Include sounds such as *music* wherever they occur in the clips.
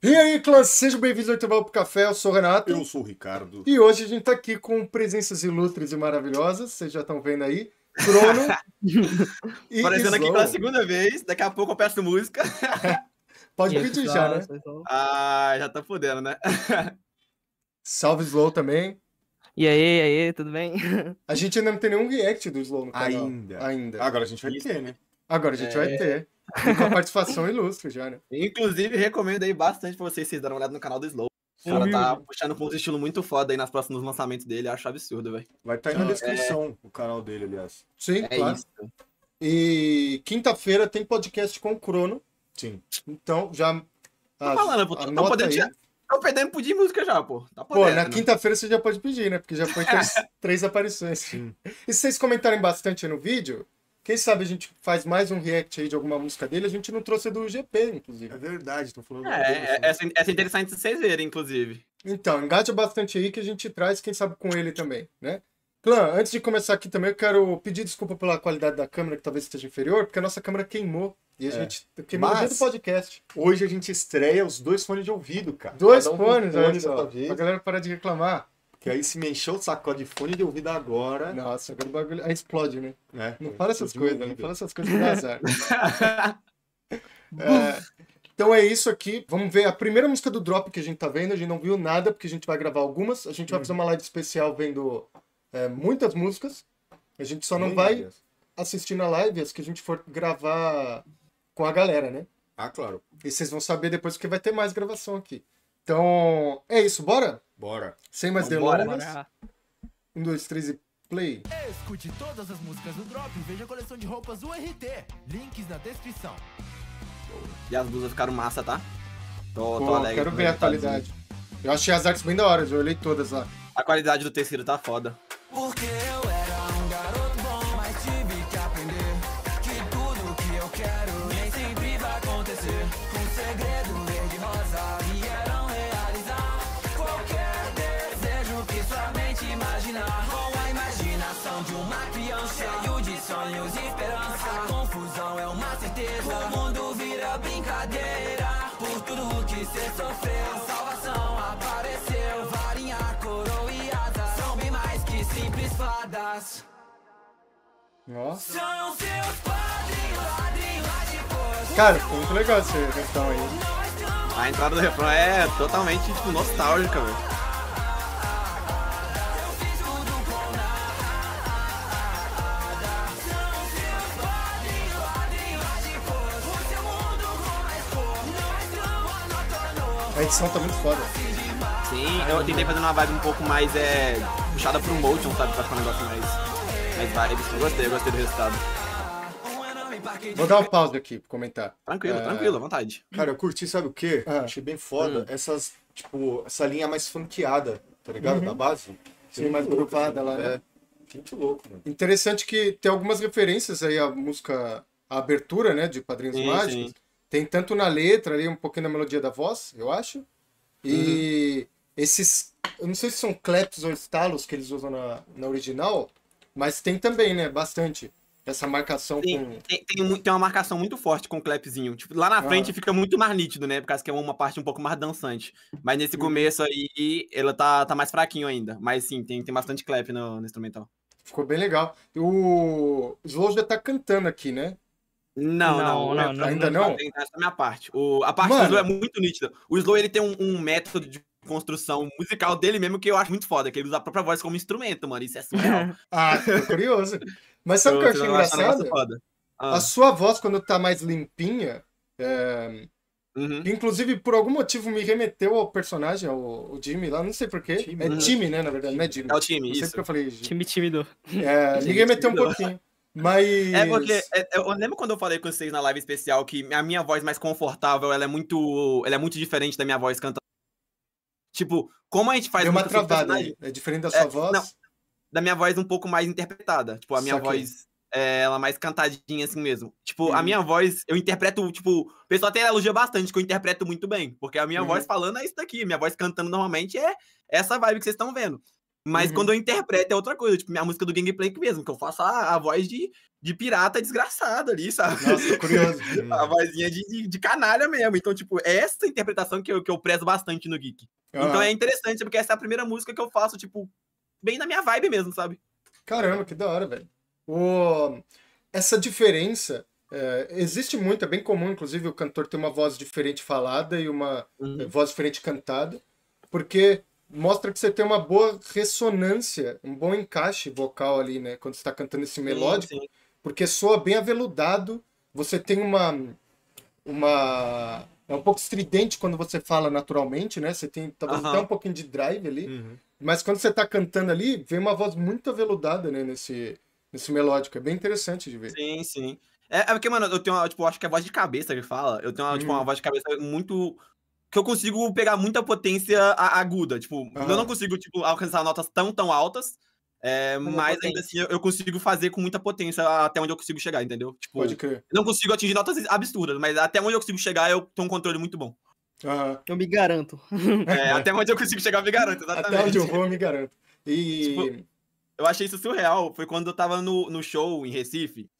E aí, classe, sejam bem-vindos ao Intervalo pro Café, eu sou o Renato. Eu sou o Ricardo. E hoje a gente tá aqui com presenças ilustres e maravilhosas, vocês já estão vendo aí. Crono *laughs* e Aparecendo aqui pela segunda vez, daqui a pouco eu peço música. *laughs* Pode e pedir já, né? Ah, já tá fudendo, né? *laughs* Salve Slow também. E aí, aí, tudo bem? A gente ainda não tem nenhum react do Slow no canal. Ainda. Ainda. Agora a gente vai ter, né? Agora a gente é... vai ter com a participação ilustre já, né? Inclusive, recomendo aí bastante pra vocês, vocês darem uma olhada no canal do Slow. O cara tá puxando com um estilo muito foda aí nas próximos lançamentos dele, acho absurdo, velho. Vai estar tá aí na é descrição é... o canal dele, aliás. Sim, é claro. Isso. E quinta-feira tem podcast com o Crono. Sim. Então, já. Tô falando, pô, tô, tô podendo tirar. Tô perdendo pedir música já, pô. Tá podendo, pô, na quinta-feira você já pode pedir, né? Porque já foi três, *laughs* três aparições. Sim. E se vocês comentarem bastante no vídeo, quem sabe a gente faz mais um react aí de alguma música dele. A gente não trouxe do GP, inclusive. É verdade, tô falando. É, dele, é, assim. essa, essa é interessante vocês verem, inclusive. Então, engaja bastante aí que a gente traz, quem sabe, com ele também, né? Clã, antes de começar aqui também, eu quero pedir desculpa pela qualidade da câmera, que talvez esteja inferior, porque a nossa câmera queimou. E a é. gente queimou Mas, no do podcast. Hoje a gente estreia os dois fones de ouvido, cara. Dois um fones, olha só. Pra galera parar de reclamar. Que aí se me encheu o saco de fone de ouvido agora. Nossa, agora o bagulho. Aí explode, né? É, não fala essas coisas, não fala essas coisas que azar. *laughs* é, então é isso aqui. Vamos ver a primeira música do Drop que a gente tá vendo. A gente não viu nada, porque a gente vai gravar algumas. A gente vai uhum. fazer uma live especial vendo é, muitas músicas. A gente só não Meu vai Deus. assistir na live as que a gente for gravar com a galera, né? Ah, claro. E vocês vão saber depois porque vai ter mais gravação aqui. Então, é isso, bora? Bora. Sem mais delongas. Um, dois, três e play. Escute todas as músicas do Drop e veja a coleção de roupas URT. Links na descrição. E as blusas ficaram massa, tá? Tô, Pô, tô alegre. Quero ver a tá? qualidade. Eu achei as artes bem da hora, eu olhei todas lá. A qualidade do tecido tá foda. Porque eu Nossa. Cara, ficou muito legal esse refrão aí. A entrada do refrão é totalmente tipo, nostálgica, velho. A edição tá muito foda. Sim, eu tentei fazer uma vibe um pouco mais é, puxada pro motion, sabe? Pra ficar um negócio mais as vibes. Eu gostei, eu gostei do resultado. Vou dar uma pausa aqui pra comentar. Tranquilo, é... tranquilo, à vontade. Cara, eu curti, sabe o quê? Ah. Achei bem foda. Hum. Essas, tipo, essa linha mais funkeada, tá ligado? Uhum. Da base. Sim, mais grupada assim. lá, né? Gente é. louco, mano. Interessante que tem algumas referências aí à música, à abertura, né? De Padrinhos sim, Mágicos. Sim. Tem tanto na letra ali, um pouquinho na melodia da voz, eu acho. E uhum. esses. Eu não sei se são claps ou estalos que eles usam na, na original, mas tem também, né? Bastante. Essa marcação com. Tem, tem, tem, uma marcação muito forte com o clapzinho. Tipo, lá na ah. frente fica muito mais nítido, né? Por causa que é uma parte um pouco mais dançante. Mas nesse uhum. começo aí, ela tá, tá mais fraquinho ainda. Mas sim, tem, tem bastante clap no, no instrumental. Ficou bem legal. O Slow tá cantando aqui, né? Não, não, não, não, é ainda não. Tá. Essa é a minha parte. O, a parte Mano. do Slow é muito nítida. O Slow ele tem um, um método de construção musical dele mesmo, que eu acho muito foda, que ele usa a própria voz como instrumento, mano. Isso é surreal. *laughs* ah, tô curioso. Mas sabe o que eu achei engraçado? Ah. A sua voz, quando tá mais limpinha, é... uhum. inclusive por algum motivo me remeteu ao personagem, ao, ao Jimmy lá, não sei porquê. Time, é time, né? né? Na verdade, não é Jimmy. É o time, não isso. Sempre que eu falei. Time tímido. É, *laughs* me remeteu um pouquinho. Mas. É porque. É, é, eu lembro quando eu falei com vocês na live especial que a minha voz mais confortável ela é muito. Ela é muito diferente da minha voz cantando Tipo, como a gente faz. Deu uma travada aí. É diferente da é, sua é, voz? Não, da minha voz um pouco mais interpretada. Tipo, a minha voz. É, ela é mais cantadinha assim mesmo. Tipo, a minha voz, eu interpreto, tipo, o pessoal até elogia bastante que eu interpreto muito bem, porque a minha uhum. voz falando é isso daqui, minha voz cantando normalmente é essa vibe que vocês estão vendo. Mas uhum. quando eu interpreto é outra coisa, tipo, minha música do gameplay mesmo, que eu faço a, a voz de, de pirata desgraçado ali, sabe? Nossa, curioso. *laughs* a vozinha de, de, de, canalha mesmo. Então, tipo, é essa interpretação que eu, que eu prezo bastante no Geek. Então é interessante, porque essa é a primeira música que eu faço, tipo, bem na minha vibe mesmo, sabe? Caramba, que da hora, velho. O... Essa diferença é, existe muito, é bem comum, inclusive, o cantor ter uma voz diferente falada e uma uhum. voz diferente cantada, porque mostra que você tem uma boa ressonância, um bom encaixe vocal ali, né? Quando você está cantando esse melódico, sim, sim. porque soa bem aveludado, você tem uma uma é um pouco estridente quando você fala naturalmente, né? Você tem talvez uhum. até um pouquinho de drive ali, uhum. mas quando você está cantando ali, vem uma voz muito aveludada, né, nesse nesse melódico, é bem interessante de ver. Sim, sim. É, é porque, mano, eu tenho uma, tipo, acho que é voz de cabeça que fala. Eu tenho uma, hum. tipo, uma uhum. voz de cabeça muito que eu consigo pegar muita potência aguda. Tipo, uhum. eu não consigo tipo, alcançar notas tão, tão altas. É, mas ainda assim eu consigo fazer com muita potência até onde eu consigo chegar, entendeu? Tipo, Pode crer. Não consigo atingir notas absurdas, mas até onde eu consigo chegar eu tenho um controle muito bom. Uhum. Eu me garanto. É, *laughs* até onde eu consigo chegar, eu me garanto, exatamente. Até onde eu vou, eu me garanto. E. Tipo, eu achei isso surreal. Foi quando eu tava no, no show em Recife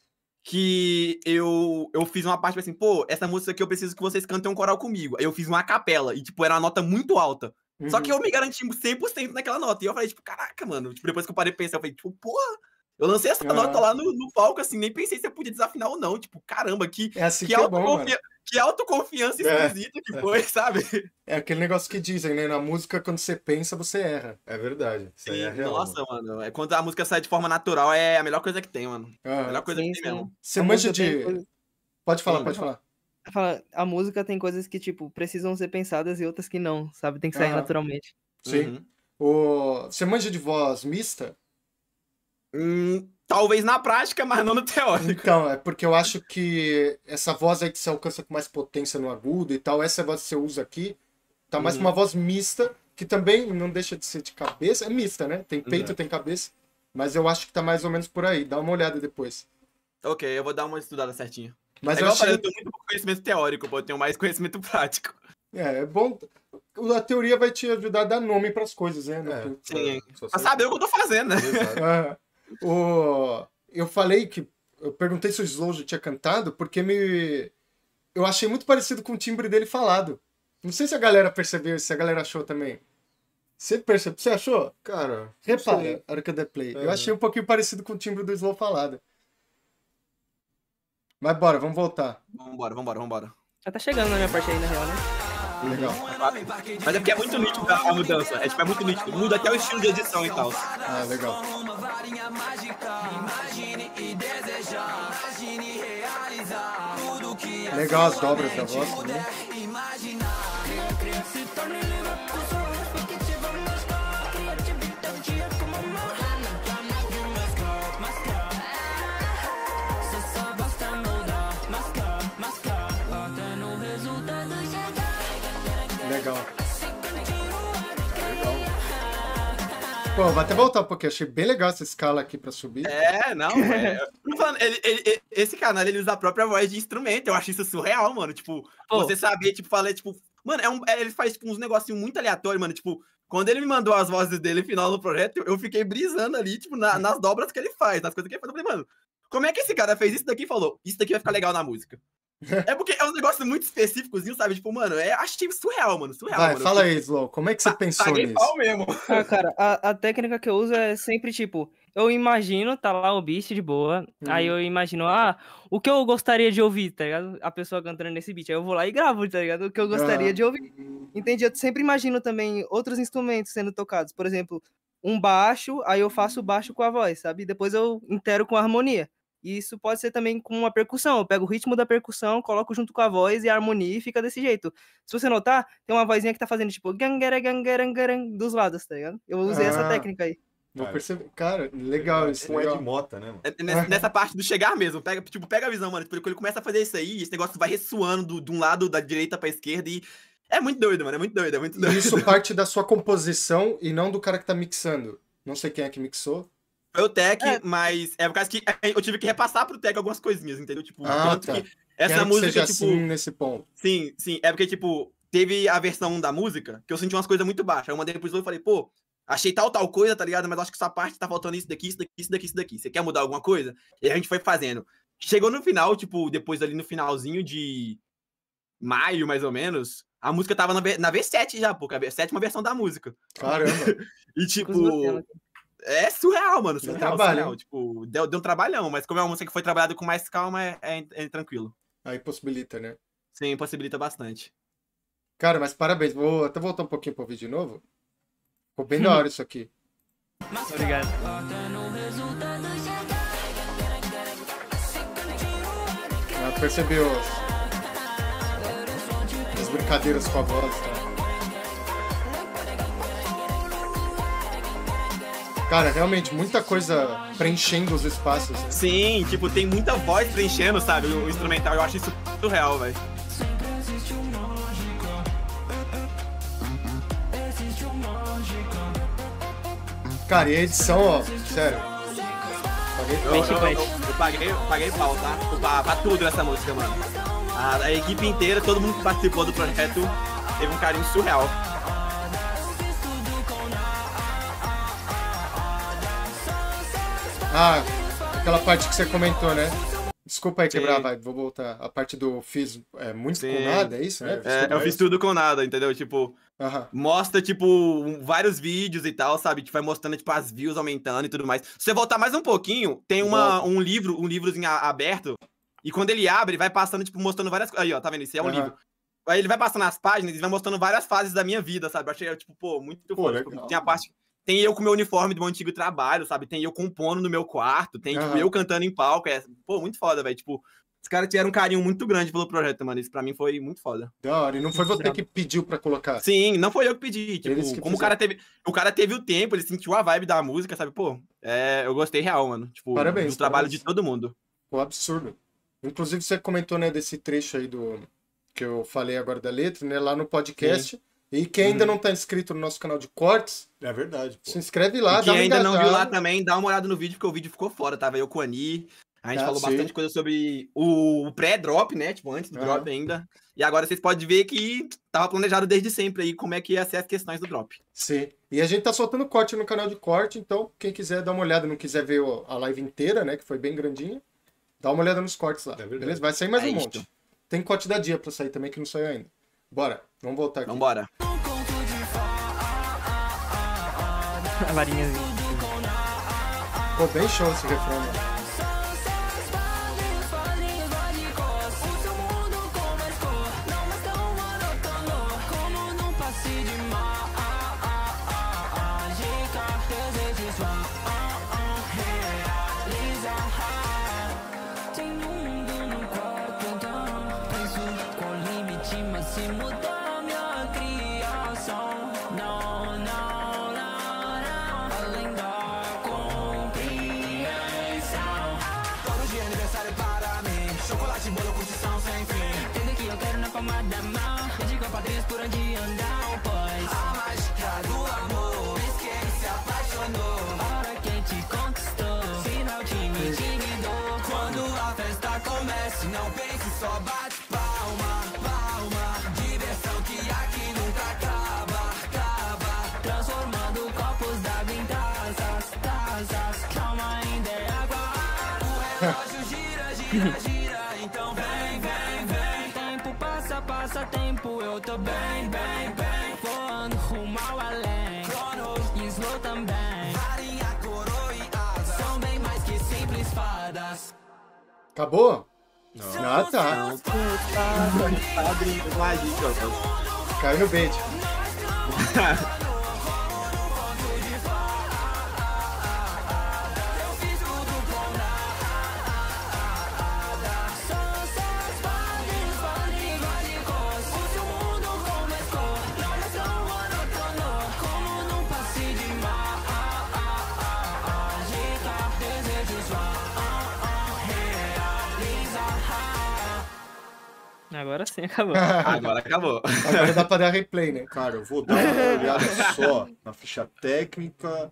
que eu, eu fiz uma parte tipo assim, pô, essa música aqui eu preciso que vocês cantem um coral comigo. Aí eu fiz uma capela e, tipo, era uma nota muito alta. Uhum. Só que uhum. eu me garanti 100% naquela nota. E eu falei, tipo, caraca, mano. Tipo, depois que eu parei de pensar, eu falei, tipo, porra, eu lancei essa nota lá no, no palco, assim, nem pensei se eu podia desafinar ou não. Tipo, caramba, que, é assim que, que é autoconfiança que autoconfiança é. esquisita é, que foi, sabe? É aquele negócio que dizem, né? Na música, quando você pensa, você erra. É verdade. Isso é sim, é real, nossa, mano. mano. É quando a música sai de forma natural, é a melhor coisa que tem, mano. Ah, a melhor coisa sim, que tem mesmo. Você manja de. Coisa... Pode falar, sim, pode falar. A música tem coisas que, tipo, precisam ser pensadas e outras que não, sabe? Tem que sair ah, naturalmente. Sim. Uhum. O... Você manja de voz mista? Hum, Talvez na prática, mas não no teórico. Então, é porque eu acho que essa voz aí que você alcança com mais potência no agudo e tal, essa voz que você usa aqui, tá mais uhum. uma voz mista, que também não deixa de ser de cabeça. É mista, né? Tem uhum. peito, uhum. tem cabeça. Mas eu acho que tá mais ou menos por aí. Dá uma olhada depois. Ok, eu vou dar uma estudada certinho. Mas é eu, achei... eu tenho muito conhecimento teórico, pô, eu tenho mais conhecimento prático. É, é bom. A teoria vai te ajudar a dar nome pras as coisas, né? É, Sim. Pra, pra saber o que eu tô fazendo, né? Exato. *laughs* O... Eu falei que. Eu perguntei se o Slow tinha cantado, porque me. Eu achei muito parecido com o timbre dele falado. Não sei se a galera percebeu, se a galera achou também. Você percebeu? Você achou? Cara. Repara, Arcade Play. Eu achei um pouquinho parecido com o timbre do Slow falado. Mas bora, vamos voltar. Vambora, vambora, vambora. Já tá chegando na minha parte aí, na real, né? Legal. Mas é porque é muito nítido a mudança. É, tipo, é muito nítido. Muda até o estilo de edição e tal. Ah, legal. Legal as dobras da voz Pô, vou até voltar um pouquinho. Achei bem legal essa escala aqui pra subir. É, não, é. ele, ele, esse canal, né, ele usa a própria voz de instrumento. Eu acho isso surreal, mano. Tipo, Pô. você sabia, tipo, falei tipo... Mano, é um, é, ele faz tipo, uns negocinhos muito aleatórios, mano. Tipo, quando ele me mandou as vozes dele final do projeto, eu fiquei brisando ali, tipo, na, nas dobras que ele faz, nas coisas que ele faz. Eu falei, mano, como é que esse cara fez isso daqui e falou, isso daqui vai ficar legal na música? É porque é um negócio muito específicozinho, sabe? Tipo, mano, é achei é surreal, mano. Surreal. Vai, mano. fala aí, Slow. Como é que você pa tá, tá pensou paguei nisso? Pau mesmo. Ah, cara, a, a, técnica que eu uso é sempre tipo, eu imagino, tá lá o beat de boa. Hum. Aí uhum. eu imagino, ah, o que eu gostaria de ouvir, tá ligado? A pessoa cantando nesse beat. Aí eu vou lá e gravo, tá ligado? O que eu gostaria ah. de ouvir. Entendi. Eu sempre imagino também outros instrumentos sendo tocados. Por exemplo, um baixo, aí eu faço o baixo com a voz, sabe? Depois eu intero com a harmonia. E isso pode ser também com uma percussão. Eu pego o ritmo da percussão, coloco junto com a voz e a harmonia e fica desse jeito. Se você notar, tem uma vozinha que tá fazendo tipo gangarangarangarang dos lados, tá ligado? Eu usei ah, essa técnica aí. Vou perceber. Cara, legal isso. Com é Mota, né, mano? É, nessa parte do chegar mesmo. Pega, tipo, pega a visão, mano. Tipo, ele começa a fazer isso aí, esse negócio vai ressoando de um lado da direita pra esquerda e. É muito doido, mano. É muito doido, é muito doido. E isso *laughs* parte da sua composição e não do cara que tá mixando. Não sei quem é que mixou, foi o Tech, é. mas é por causa que é, eu tive que repassar pro Tech algumas coisinhas, entendeu? Tipo, ah, tá. essa Quero música, que tipo. Assim nesse ponto. Sim, sim. É porque, tipo, teve a versão da música que eu senti umas coisas muito baixas. Aí eu mandei pro Slow e falei, pô, achei tal, tal coisa, tá ligado? Mas acho que essa parte tá faltando isso daqui, isso daqui, isso daqui, isso daqui. Você quer mudar alguma coisa? E a gente foi fazendo. Chegou no final, tipo, depois ali no finalzinho de maio, mais ou menos, a música tava na, v na V7 já, pô, é a V7 é uma versão da música. Caramba! *laughs* e tipo. É surreal, mano. Surreal, é trabalho. Surreal. Tipo, deu, deu um trabalhão, mas como é uma música que foi trabalhada com mais calma, é, é, é tranquilo. Aí possibilita, né? Sim, possibilita bastante. Cara, mas parabéns. Vou até voltar um pouquinho pro vídeo de novo. Ficou bem da hora *laughs* isso aqui. Obrigado. Já ah, percebeu as, as brincadeiras com a voz, tá? Cara, realmente, muita coisa preenchendo os espaços. Né? Sim, tipo, tem muita voz preenchendo, sabe? O instrumental, eu acho isso surreal, velho. Cara, e a edição, ó, sério. Eu, eu, eu, eu paguei, paguei pau, tá? Tipo, pra, pra tudo nessa música, mano. A, a equipe inteira, todo mundo que participou do projeto, teve um carinho surreal. Ah, aquela parte que você comentou, né? Desculpa aí quebrar, vai, vou voltar. A parte do fiz é, muito Sim. com nada, é isso, né? É, é eu fiz tudo com nada, entendeu? Tipo, Mostra, tipo, vários vídeos e tal, sabe? Que tipo, vai mostrando, tipo, as views aumentando e tudo mais. Se você voltar mais um pouquinho, tem uma, um livro, um livrozinho aberto. E quando ele abre, vai passando, tipo, mostrando várias coisas. Aí, ó, tá vendo? Isso é um livro. Aí ele vai passando as páginas e vai mostrando várias fases da minha vida, sabe? Eu achei, tipo, pô, muito pô, foda. Tipo, tem a parte tem eu com meu uniforme do meu antigo trabalho, sabe? Tem eu compondo no meu quarto, tem tipo, eu cantando em palco. É, pô, muito foda, velho. Tipo, os caras tiveram um carinho muito grande pelo projeto, mano. Isso pra mim foi muito foda. Da hora, e não foi você que pediu pra colocar. Sim, não foi eu que pedi. Tipo, que como o cara teve. O cara teve o tempo, ele sentiu a vibe da música, sabe? Pô, é, eu gostei real, mano. Tipo, parabéns, do trabalho parabéns. de todo mundo. Pô, absurdo. Inclusive, você comentou, né, desse trecho aí do. Que eu falei agora da letra, né? Lá no podcast. Sim. E quem ainda hum. não está inscrito no nosso canal de cortes. É verdade. Pô. Se inscreve lá, e quem ainda engajada. não viu lá também, dá uma olhada no vídeo, porque o vídeo ficou fora. Tava eu com a Ani. A gente ah, falou sim. bastante coisa sobre o pré-drop, né? Tipo, antes do drop ainda. E agora vocês podem ver que tava planejado desde sempre aí como é que ia ser as questões do drop. Sim. E a gente tá soltando corte no canal de corte, então quem quiser dar uma olhada, não quiser ver a live inteira, né? Que foi bem grandinha, dá uma olhada nos cortes lá. É beleza? Vai sair mais é um isto. monte. Tem corte da dia pra sair também que não saiu ainda. Bora, vamos voltar aqui. Vambora. A varinha. Pô, bem show esse refrão, mano. Quando a festa começa, não pense, só bate palma, palma. Diversão que aqui nunca acaba, acaba. Transformando copos d'água em tazas, tazas. Calma, ainda é água. O relógio gira, gira, gira. Então vem, vem, vem. Tempo passa, passa tempo. Eu tô bem, bem, bem. Acabou? Não. Ah, tá. Não, tá, tá, tá, tá, tá, Agora sim acabou. *laughs* Agora acabou. Agora dá pra dar replay, né? Cara, eu vou dar uma olhada só na ficha técnica.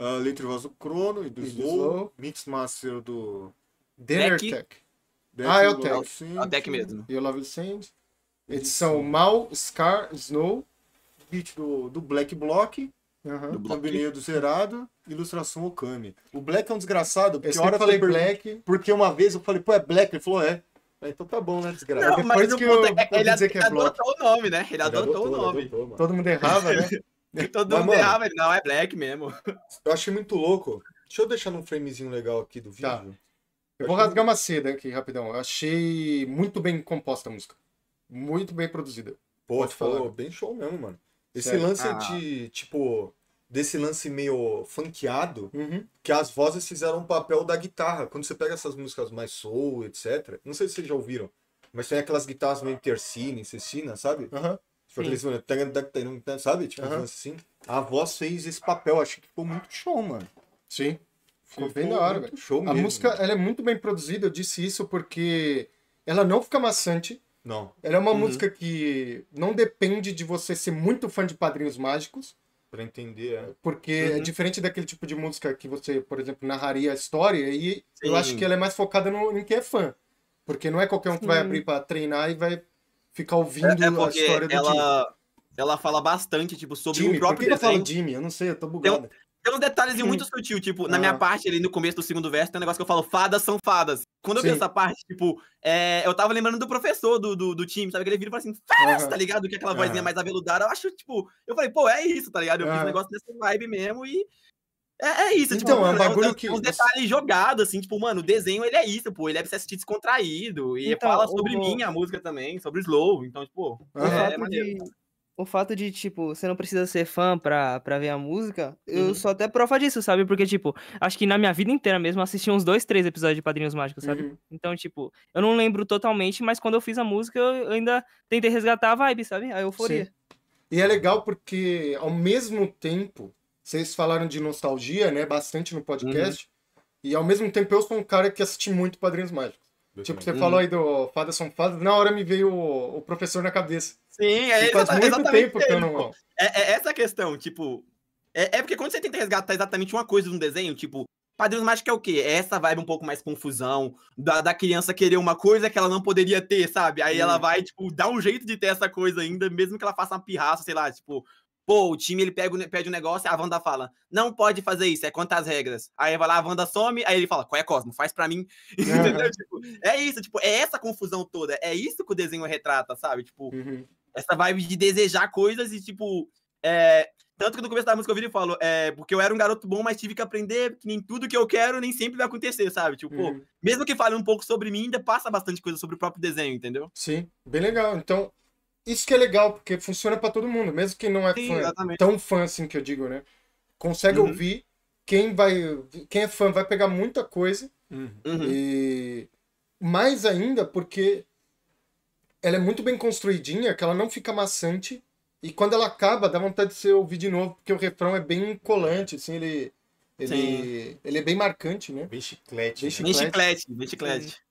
Uh, ah, Letra do Crono e do Slow. Mixmaster do Denertech. Ah, é o Tech. É o Tech mesmo. E o Love Sand. Edição Mal, Scar, Snow. Beat do, do Black Block. Uhum. Thumbnail do Zerado, ilustração Okami. O Black é um desgraçado, porque eu hora eu falei Black. Porque uma vez eu falei, pô, é Black? Ele falou, é. Então tá bom, né, desgraça? Não, Depois que é, ele dizer que é adotou o nome, né? Ele, ele adotou, o nome. Adotou, Todo mundo errava, né? *laughs* Todo mas, mundo mano, errava, ele não é black mesmo. Eu achei muito louco. Deixa eu deixar num framezinho legal aqui do tá. vídeo. Tá. Eu, eu vou rasgar muito... uma seda aqui rapidão. Eu achei muito bem composta a música. Muito bem produzida. Pô, Pode falar. bem show mesmo, mano. Esse lance ah. de, tipo, desse lance meio funkeado, uhum. que as vozes fizeram o papel da guitarra. Quando você pega essas músicas mais soul, etc. Não sei se vocês já ouviram, mas tem aquelas guitarras meio tercina, cecina, sabe? Uhum. Tipo aqueles, sabe? Tipo uhum. assim. A voz fez esse papel, acho que ficou muito show, mano. Sim. Ficou, ficou bem da hora, muito Show a música, ela é muito bem produzida, eu disse isso porque ela não fica maçante. Não. Ela é uma uhum. música que não depende de você ser muito fã de Padrinhos Mágicos. Pra entender, é. Porque é uhum. é diferente daquele tipo de música que você, por exemplo, narraria a história, e Sim. eu acho que ela é mais focada no, em quem é fã. Porque não é qualquer um que vai abrir pra treinar e vai ficar é, ouvindo é, é a história do ela... Ela fala bastante, tipo, sobre Jimmy, o próprio. Por que eu falo Jimmy? Eu não sei, eu tô bugado. Tem, tem é uns detalhes muito sutil, tipo, ah. na minha parte ali no começo do segundo verso tem um negócio que eu falo, fadas são fadas. Quando eu Sim. vi essa parte, tipo, é, eu tava lembrando do professor do, do, do time, sabe? Que ele vira e fala assim, fadas, ah. tá ligado? Que é aquela vozinha ah. mais aveludada, eu acho, tipo, eu falei, pô, é isso, tá ligado? Eu fiz um negócio dessa vibe mesmo e. É, é isso, tipo, então, tipo, é um bagulho que. Uns detalhes jogados, assim, tipo, mano, o desenho ele é isso, pô. Ele é pra você descontraído. E então, fala sobre o... mim, a música também, sobre o slow. Então, tipo, é, é maneiro, o fato de, tipo, você não precisa ser fã pra, pra ver a música, uhum. eu sou até prova disso, sabe? Porque, tipo, acho que na minha vida inteira mesmo assisti uns dois, três episódios de Padrinhos Mágicos, sabe? Uhum. Então, tipo, eu não lembro totalmente, mas quando eu fiz a música, eu ainda tentei resgatar a vibe, sabe? A euforia. Sim. E é legal porque, ao mesmo tempo, vocês falaram de nostalgia, né? Bastante no podcast. Uhum. E ao mesmo tempo eu sou um cara que assisti muito Padrinhos Mágicos. Tipo, você falou uhum. aí do Fadas são Fadas, na hora me veio o, o professor na cabeça. Sim, é e faz muito tempo que eu não... É, é essa questão, tipo... É, é porque quando você tenta resgatar exatamente uma coisa de um desenho, tipo, Padrinhos Mágicos é o quê? É essa vibe um pouco mais confusão, da, da criança querer uma coisa que ela não poderia ter, sabe? Aí hum. ela uhum. vai, tipo, dar um jeito de ter essa coisa ainda, mesmo que ela faça uma pirraça, sei lá, tipo, Pô, o time ele pega, pede um negócio, a Wanda fala: não pode fazer isso, é quantas regras. Aí vai lá, a Wanda some, aí ele fala: qual é Cosmo? Faz pra mim. É. *laughs* tipo, é isso, tipo, é essa confusão toda. É isso que o desenho retrata, sabe? Tipo, uhum. essa vibe de desejar coisas e, tipo, é, tanto que no começo da música eu vi ele falou, é, porque eu era um garoto bom, mas tive que aprender que nem tudo que eu quero nem sempre vai acontecer, sabe? Tipo, uhum. mesmo que fale um pouco sobre mim, ainda passa bastante coisa sobre o próprio desenho, entendeu? Sim, bem legal. Então, isso que é legal, porque funciona para todo mundo, mesmo quem não é Sim, fã, exatamente. tão fã assim que eu digo, né? Consegue uhum. ouvir. Quem vai. Quem é fã vai pegar muita coisa. Uhum. uhum. E mais ainda porque ela é muito bem construidinha, que ela não fica maçante. E quando ela acaba, dá vontade de você ouvir de novo, porque o refrão é bem colante, assim, ele. Ele, ele é bem marcante, né? Bem chiclete. Bem né? bem chiclete. Bem chiclete.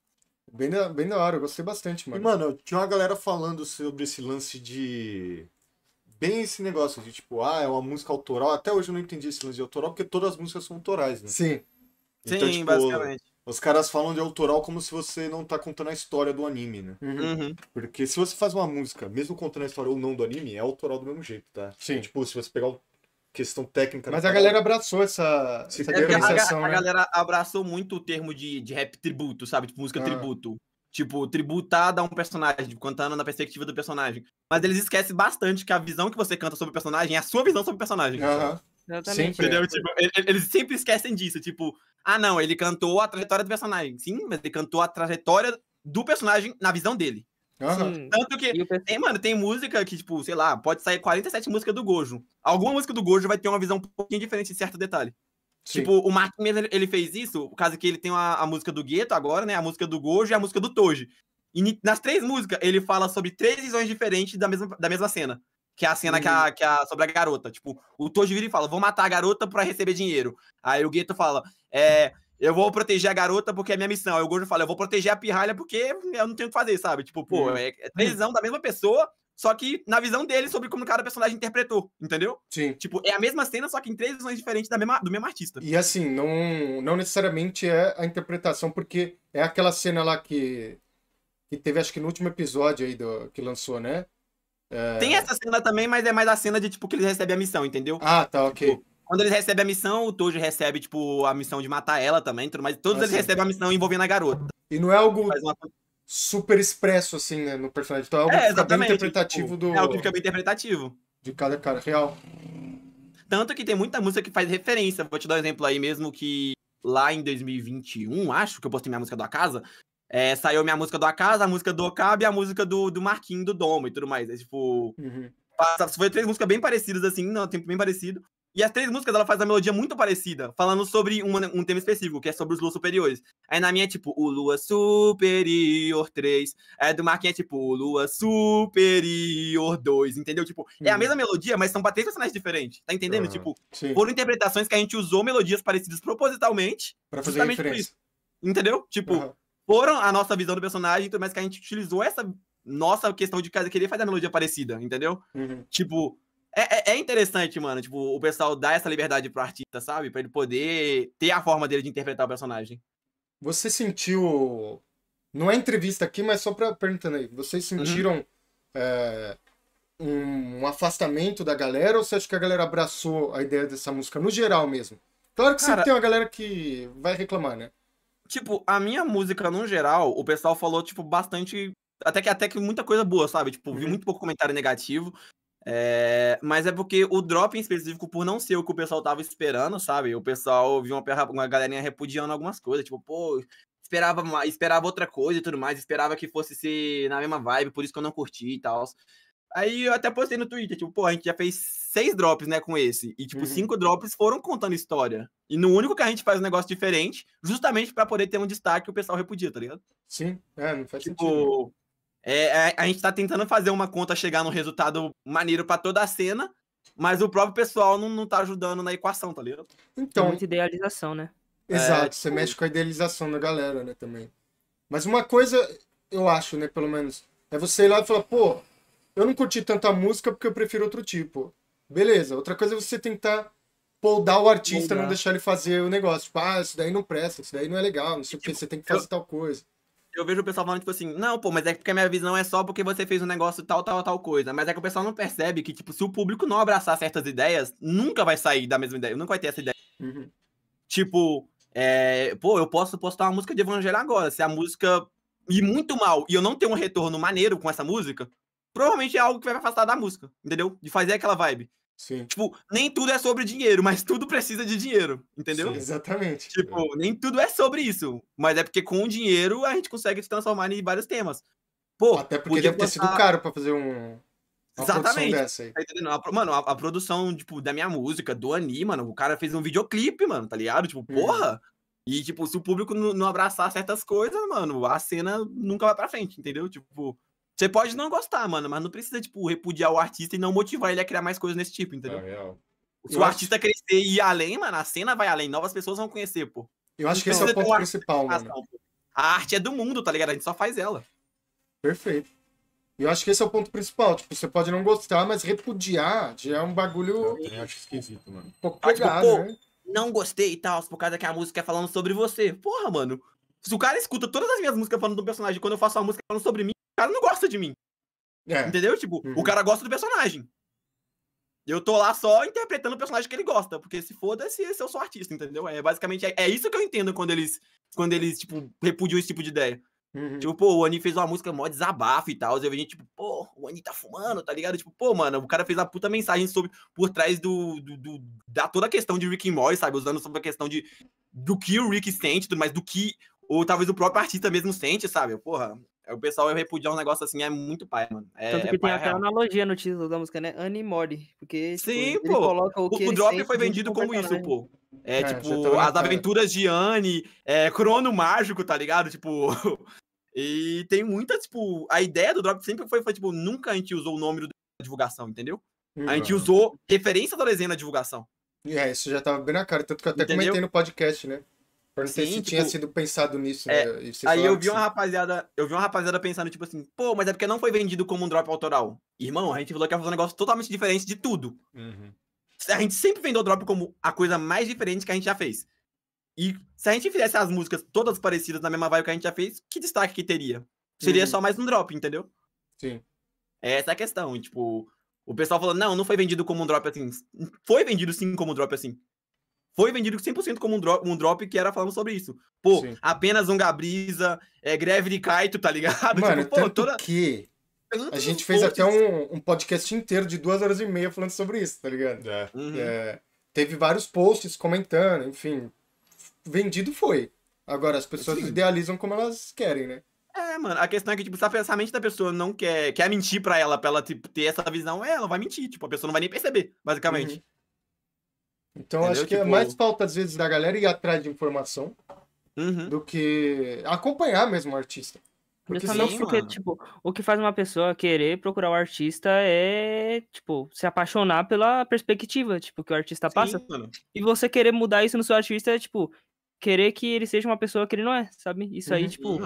Bem da, bem da hora, eu gostei bastante, mano. E, mano, tinha uma galera falando sobre esse lance de. Bem esse negócio de tipo, ah, é uma música autoral. Até hoje eu não entendi esse lance de autoral, porque todas as músicas são autorais, né? Sim. Então, Sim, tipo, basicamente. Os caras falam de autoral como se você não tá contando a história do anime, né? Uhum. uhum. Porque se você faz uma música, mesmo contando a história ou não do anime, é autoral do mesmo jeito, tá? Sim. tipo, se você pegar o questão técnica. Mas né, a cara. galera abraçou essa, essa a, a, né? galera abraçou muito o termo de, de rap tributo, sabe? Tipo, música ah. tributo. Tipo, tributada a um personagem, tipo, cantando na perspectiva do personagem. Mas eles esquecem bastante que a visão que você canta sobre o personagem é a sua visão sobre o personagem. Aham. Sempre. Entendeu? Tipo, eles sempre esquecem disso. Tipo, ah, não, ele cantou a trajetória do personagem. Sim, mas ele cantou a trajetória do personagem na visão dele. Uhum. Tanto que, tem, mano, tem música que, tipo, sei lá, pode sair 47 músicas do Gojo. Alguma música do Gojo vai ter uma visão um pouquinho diferente de certo detalhe. Sim. Tipo, o Martin mesmo, ele fez isso, o caso que ele tem a, a música do Gueto agora, né, a música do Gojo e a música do Toji. E nas três músicas, ele fala sobre três visões diferentes da mesma, da mesma cena. Que é a cena uhum. que, a, hum. que é a, sobre a garota. Tipo, o Toji vira e fala, vou matar a garota pra receber dinheiro. Aí o Gueto fala, é eu vou proteger a garota porque é minha missão. Aí o Gojo fala, eu vou proteger a pirralha porque eu não tenho o que fazer, sabe? Tipo, pô, uhum. é, é três visão da mesma pessoa, só que na visão dele sobre como cada personagem interpretou, entendeu? Sim. Tipo, é a mesma cena, só que em três visões diferentes da mesma, do mesmo artista. E assim, não, não necessariamente é a interpretação, porque é aquela cena lá que, que teve, acho que no último episódio aí do, que lançou, né? É... Tem essa cena também, mas é mais a cena de, tipo, que ele recebe a missão, entendeu? Ah, tá, ok. Tipo, quando eles recebem a missão, o Tojo recebe, tipo, a missão de matar ela também, tudo mais. Todos ah, eles sim. recebem a missão envolvendo a garota. E não é algo uma... super expresso, assim, né, no personagem. Então é algo é, que fica bem interpretativo tipo, do. É algo que fica bem interpretativo. De cada cara real. Tanto que tem muita música que faz referência. Vou te dar um exemplo aí mesmo que lá em 2021, acho que eu postei minha música do Acasa. É, saiu minha música do Acasa, a música do Okabe e a música do, do Marquinho, do Domo e tudo mais. É, tipo, uhum. foi três músicas bem parecidas, assim, não, tempo bem parecido. E as três músicas ela faz uma melodia muito parecida, falando sobre um, um tema específico, que é sobre os luas superiores. Aí na minha é tipo, o lua superior 3. Aí do Marquinhos é tipo, o lua superior 2, entendeu? Tipo, é a hum. mesma melodia, mas são pra três personagens diferentes, tá entendendo? Uhum. Tipo, Sim. foram interpretações que a gente usou melodias parecidas propositalmente. Pra fazer justamente isso. Entendeu? Tipo, uhum. foram a nossa visão do personagem, mas que a gente utilizou essa nossa questão de querer fazer a melodia parecida, entendeu? Uhum. Tipo, é, é, é, interessante, mano, tipo, o pessoal dá essa liberdade pro artista, sabe? Pra ele poder ter a forma dele de interpretar o personagem. Você sentiu. Não é entrevista aqui, mas só pra perguntando aí. Vocês uhum. sentiram uhum. é, um, um, afastamento da galera ou você acha que a galera abraçou a ideia dessa música no geral mesmo? Claro que Cara, sempre tem uma galera que vai reclamar, né? Tipo, a minha música no geral, o pessoal falou, tipo, bastante até que até que muita coisa boa, sabe? Tipo, vi uhum. muito pouco comentário negativo. É, mas é porque o drop em específico, por não ser o que o pessoal tava esperando, sabe? O pessoal viu uma, uma galerinha repudiando algumas coisas, tipo, pô, esperava, esperava outra coisa e tudo mais, esperava que fosse ser na mesma vibe, por isso que eu não curti e tal. Aí eu até postei no Twitter, tipo, pô, a gente já fez seis drops, né, com esse. E, tipo, uhum. cinco drops foram contando história. E no único que a gente faz um negócio diferente, justamente para poder ter um destaque o pessoal repudia, tá ligado? Sim, é, não faz tipo, sentido. É, a, é, a, gente tá tentando fazer uma conta chegar num resultado maneiro para toda a cena, mas o próprio pessoal não, não tá ajudando na equação, tá ligado? Então. É muita idealização, né? É, Exato, é, você tipo mexe com a idealização da galera, né, também. Mas uma coisa, eu acho, né, pelo menos, é você ir lá e falar, pô, eu não curti tanta música porque eu prefiro outro tipo. Beleza. Outra coisa é você tentar poldar o artista, Moldar. não deixar ele fazer o negócio. Tipo, ah, isso daí não presta, isso daí não é legal, não sei o que, tipo, você tem que fazer eu... tal coisa eu vejo o pessoal falando, tipo assim, não, pô, mas é porque a minha visão é só porque você fez um negócio tal, tal, tal coisa. Mas é que o pessoal não percebe que, tipo, se o público não abraçar certas ideias, nunca vai sair da mesma ideia, nunca vai ter essa ideia. Uhum. Tipo, é, pô, eu posso postar uma música de evangelho agora. Se a música ir muito mal e eu não tenho um retorno maneiro com essa música, provavelmente é algo que vai me afastar da música, entendeu? De fazer aquela vibe. Sim. Tipo, nem tudo é sobre dinheiro, mas tudo precisa de dinheiro, entendeu? Sim, exatamente. Tipo, é. nem tudo é sobre isso, mas é porque com o dinheiro a gente consegue se transformar em vários temas. Pô, até porque deve ter sido caro para fazer um uma Exatamente. Dessa aí. Tá mano, a, a, produção, tipo, da minha música, do anime, mano, o cara fez um videoclipe, mano, tá ligado? Tipo, uhum. porra. Hum. E, tipo, se o público não abraçar certas coisas, mano, a cena nunca vai pra frente, entendeu? Tipo, você pode não gostar, mano, mas não precisa, tipo, repudiar o artista e não motivar ele a criar mais coisas nesse tipo, ah, entendeu? É real. Se eu o artista acho... crescer e ir além, mano, a cena vai além, novas pessoas vão conhecer, pô. Eu acho que esse é o ponto principal, mano. A arte é do mundo, tá ligado? A gente só faz ela. Perfeito. Eu acho que esse é o ponto principal. Tipo, você pode não gostar, mas repudiar já é um bagulho. Eu acho esquisito, mano. Um pouco tipo, pegado, ah, tipo, né? Não gostei e tal, por causa que a música é falando sobre você. Porra, mano. Se o cara escuta todas as minhas músicas falando do personagem, quando eu faço uma música falando sobre mim, cara não gosta de mim. É. Entendeu? Tipo, uhum. o cara gosta do personagem. Eu tô lá só interpretando o personagem que ele gosta, porque se foda-se, esse eu sou artista, entendeu? É basicamente é, é, isso que eu entendo quando eles quando eles tipo repudiam esse tipo de ideia. Uhum. Tipo, pô, o Oni fez uma música mó desabafo e tal. eu vi gente, tipo, pô, o Oni tá fumando, tá ligado? Tipo, pô, mano, o cara fez a puta mensagem sobre por trás do. do, do da toda a questão de Rick and Morty, sabe? Usando sobre a questão de do que o Rick sente, mas do que. Ou talvez o próprio artista mesmo sente, sabe? Porra, é, o pessoal repudiar um negócio assim é muito pai, mano. É, Tanto é que é tem até analogia no título da música, né? Annie Mori. Porque tipo, Sim, tipo, pô. coloca o, que o drop foi vendido como isso, né? pô. É, é tipo, tá as é. aventuras de Annie, é, crono mágico, tá ligado? Tipo. *laughs* e tem muita, tipo. A ideia do drop sempre foi, foi tipo, nunca a gente usou o nome da divulgação, entendeu? a gente uhum. usou referência da desenho na divulgação. É, isso já tava bem na cara, tanto que eu até Entendeu? comentei no podcast, né? Perguntei Sim, se tipo, tinha sido pensado nisso, é, né? aí eu vi uma rapaziada, eu vi uma rapaziada pensando, tipo assim, pô, mas é porque não foi vendido como um drop autoral. Irmão, a gente falou que ia fazer um negócio totalmente diferente de tudo. Uhum. A gente sempre vendeu o drop como a coisa mais diferente que a gente já fez. E se a gente fizesse as músicas todas parecidas na mesma vibe que a gente já fez, que destaque que teria? Seria uhum. só mais um drop, entendeu? Sim. É essa é a questão, tipo, o pessoal falando, não, não foi vendido como um drop assim. Foi vendido sim como um drop assim foi vendido 100% como um drop, um drop que era falando sobre isso. Pô, Sim. apenas um Gabriza, é, greve de Kaito, tá ligado? Mano, tipo, pô, toda... que a gente fez até um, um, podcast inteiro de duas horas e meia falando sobre isso, tá ligado? É. Uhum. É, teve vários posts comentando, enfim. Vendido foi. Agora, as pessoas Sim. idealizam como elas querem, né? É, mano, a questão é que, tipo, se a mente da pessoa não quer, quer mentir pra ela, pra ela tipo, ter essa visão, é, ela vai mentir, tipo, a pessoa não vai nem perceber, basicamente. Uhum. Então Entendeu? acho que é tipo... é mais falta, às vezes, da galera ir atrás de informação uhum. do que acompanhar mesmo o artista. Porque Justamente sim, porque, tipo, mano. tipo, o que faz uma pessoa querer procurar o um artista é, tipo, se apaixonar pela perspectiva, tipo, que o artista sim, passa. Mano. E você querer mudar isso no seu artista é, tipo, querer que ele seja uma pessoa que ele não é, sabe? Isso aí, uhum, tipo,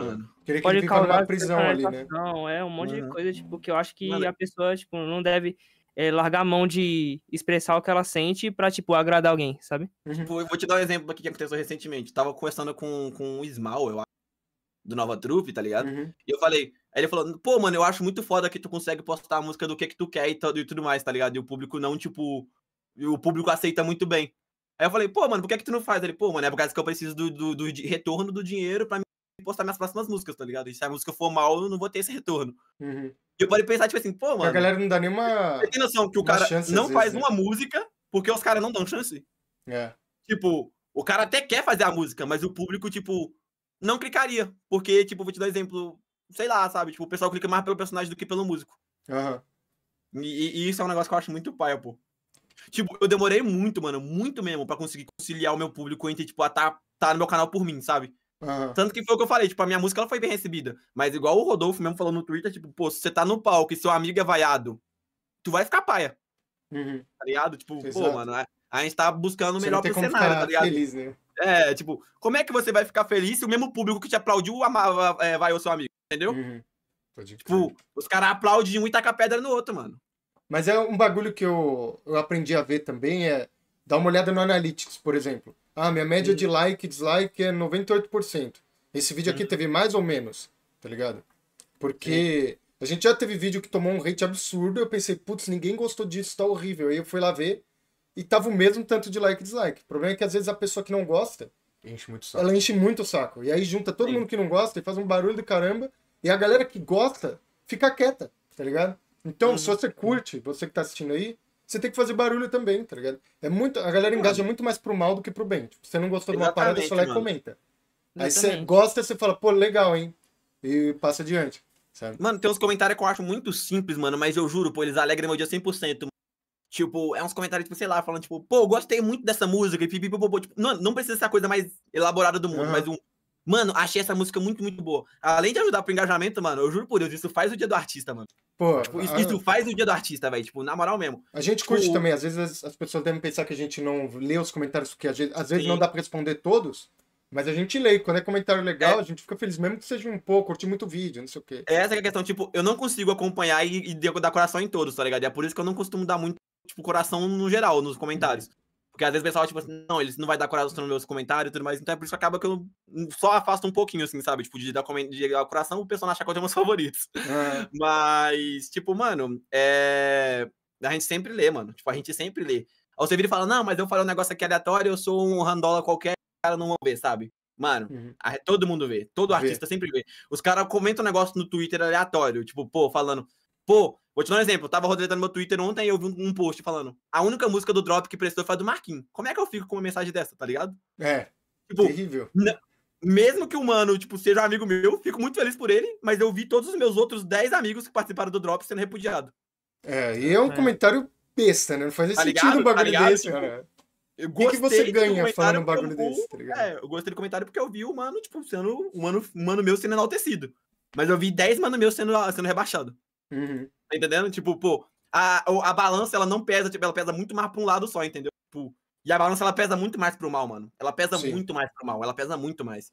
pode ele causar prisão ali, né? É um monte uhum. de coisa, tipo, que eu acho que mano. a pessoa, tipo, não deve é, largar a mão de expressar o que ela sente pra, tipo, agradar alguém, sabe? Uhum. Tipo, eu vou te dar um exemplo aqui que aconteceu recentemente. Tava conversando com, com o Ismael, eu acho, do Nova Trupe, tá ligado? Uhum. E eu falei, aí ele falou, pô, mano, eu acho muito foda que tu consegue postar a música do que que tu quer e tudo, e tudo mais, tá ligado? E o público não, tipo, o público aceita muito bem. Aí eu falei, pô, mano, por que que tu não faz? Ele, pô, mano, é por causa que eu preciso do, do, do retorno do dinheiro pra postar minhas próximas músicas, tá ligado? E se a música for mal, eu não vou ter esse retorno. Uhum eu pode pensar, tipo assim, pô, mano. A galera não dá nenhuma. Você tem noção que o cara não faz vezes, né? uma né? música porque os caras não dão chance? É. Tipo, o cara até quer fazer a música, mas o público, tipo, não clicaria. Porque, tipo, vou te dar um exemplo, sei lá, sabe? Tipo, o pessoal clica mais pelo personagem do que pelo músico. Aham. Uhum. E, e, isso é um negócio que eu acho muito paia, pô. Tipo, eu demorei muito, mano, muito mesmo, para conseguir conciliar o meu público entre, tipo, a ah, tá, tá no meu canal por mim, sabe? Uhum. Tanto que foi o que eu falei, tipo, a minha música ela foi bem recebida. Mas igual o Rodolfo mesmo falou no Twitter, tipo, pô, se você tá no palco e seu amigo é vaiado, tu vai ficar paia. Uhum. Tá ligado? Tipo, Exato. pô, mano, a gente tá buscando o melhor pro cenário, tá ligado? Feliz, né? É, tipo, como é que você vai ficar feliz se o mesmo público que te aplaudiu amava, é, vai o seu amigo, entendeu? Uhum. Tipo, os caras aplaudem um e tacam pedra no outro, mano. Mas é um bagulho que eu, eu aprendi a ver também, é dar uma olhada no Analytics, por exemplo. Ah, minha média de like e dislike é 98%. Esse vídeo aqui uhum. teve mais ou menos, tá ligado? Porque a gente já teve vídeo que tomou um hate absurdo. Eu pensei, putz, ninguém gostou disso, tá horrível. Aí eu fui lá ver e tava o mesmo tanto de like e dislike. O problema é que às vezes a pessoa que não gosta. Enche muito saco. Ela enche muito o saco. E aí junta todo Sim. mundo que não gosta e faz um barulho do caramba. E a galera que gosta fica quieta, tá ligado? Então, uhum. se você curte, você que tá assistindo aí, você tem que fazer barulho também, tá ligado? É muito, a galera engaja muito mais pro mal do que pro bem. Tipo, você não gostou Exatamente, de uma parada, você vai lá e comenta. Aí você gosta, você fala, pô, legal, hein? E passa adiante. Sabe? Mano, tem uns comentários que eu acho muito simples, mano, mas eu juro, pô, eles alegram meu dia 100%. Tipo, é uns comentários, tipo, sei lá, falando, tipo, pô, gostei muito dessa música, e pipipopo, tipo, não, não precisa ser a coisa mais elaborada do mundo, uhum. mas um Mano, achei essa música muito, muito boa. Além de ajudar pro engajamento, mano, eu juro por Deus, isso faz o dia do artista, mano. Pô, tipo, isso, a... isso, faz o dia do artista, velho. Tipo, na moral mesmo. A gente curte tipo, também, às vezes as, as, pessoas devem pensar que a gente não lê os comentários, porque às vezes Sim. não dá pra responder todos. Mas a gente lê, quando é comentário legal, é. a gente fica feliz, mesmo que seja um pouco, curti muito vídeo, não sei o quê. É essa é a questão, tipo, eu não consigo acompanhar e, e dar coração em todos, tá ligado? E é por isso que eu não costumo dar muito, tipo, coração no geral, nos comentários. Porque às vezes o pessoal, tipo assim, não, eles não vai dar coração nos meus comentários e tudo mais. Então é por isso que acaba que eu só afasto um pouquinho, assim, sabe? Tipo, de dar, de dar coração, o pessoal acha que eu é tenho meus favoritos. É. *laughs* Mas, tipo, mano, é... a gente sempre lê, mano. Tipo, a gente sempre lê. Aí você vira e fala, não, mas eu falei um negócio aqui aleatório, eu sou um randola qualquer, cara não vão ver, sabe? Mano, uhum. a, todo mundo vê, todo vê. artista sempre vê. Os caras comentam um negócio no Twitter aleatório, tipo, pô, falando, Pô, vou te dar um exemplo. Eu tava rodando meu Twitter ontem e eu vi um post falando: a única música do Drop que prestou foi a do Marquinhos. Como é que eu fico com uma mensagem dessa, tá ligado? É. Tipo, terrível. Mesmo que o mano, tipo, seja um amigo meu, fico muito feliz por ele, mas eu vi todos os meus outros 10 amigos que participaram do Drop sendo repudiado. É, e é um é. comentário besta, né? Não faz tá sentido um tá bagulho tá desse, tipo, cara. o que, você ganha falando um bagulho desse, tá ligado? É, eu gostei do comentário porque eu vi o mano, tipo, sendo. um mano, mano meu sendo enaltecido. Mas eu vi 10 mano meus sendo, sendo rebaixado. Uhum. Tá entendendo? Tipo, pô, a, a balança ela não pesa, tipo, ela pesa muito mais pra um lado só, entendeu? Tipo, e a balança ela pesa muito mais pro mal, mano. Ela pesa Sim. muito mais pro mal, ela pesa muito mais.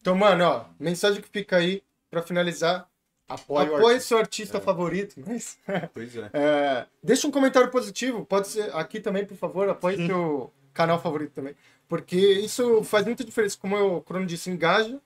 Então, mano, ó, mensagem que fica aí pra finalizar. Apoio seu artista é. favorito, mas. Né? *laughs* Pois é. é. Deixa um comentário positivo, pode ser aqui também, por favor. Apoie Sim. seu canal favorito também. Porque isso faz muita diferença, como é o Crono disse, engaja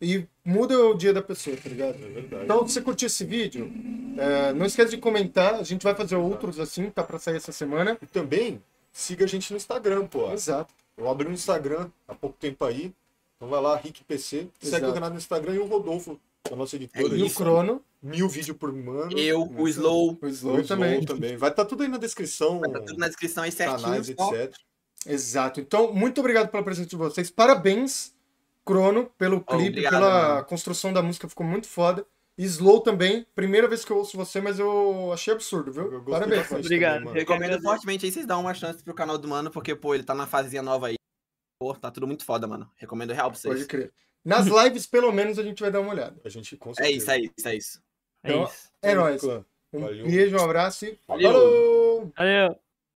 e muda o dia da pessoa, tá ligado? É verdade. Então, se você curtir esse vídeo, é, não esqueça de comentar. A gente vai fazer outros assim, tá pra sair essa semana. E também siga a gente no Instagram, pô. Exato. Eu abri um Instagram há pouco tempo aí. Então vai lá, RickPC. Segue o canal no Instagram e o Rodolfo, da nossa editora. É e o Crono. Mil vídeos por mano. Eu, o Slow. O Slow, o Slow também. também. Vai estar tá tudo aí na descrição. Vai estar tá tudo na descrição aí certinho. Canais, etc. Exato. Então, muito obrigado pela presença de vocês. Parabéns Crono, pelo clipe, Obrigado, pela mano. construção da música, ficou muito foda. Slow também, primeira vez que eu ouço você, mas eu achei absurdo, viu? Parabéns. Obrigado. Também, Recomendo fortemente aí vocês dão uma chance pro canal do mano, porque, pô, ele tá na fasezinha nova aí. Pô, tá tudo muito foda, mano. Recomendo real pra vocês. Pode crer. Nas *laughs* lives, pelo menos, a gente vai dar uma olhada. A gente consegue. É, é isso, é isso, é isso. Então, é, isso. é nóis. Um Valeu. beijo, um abraço e. Valeu! Falou! Valeu.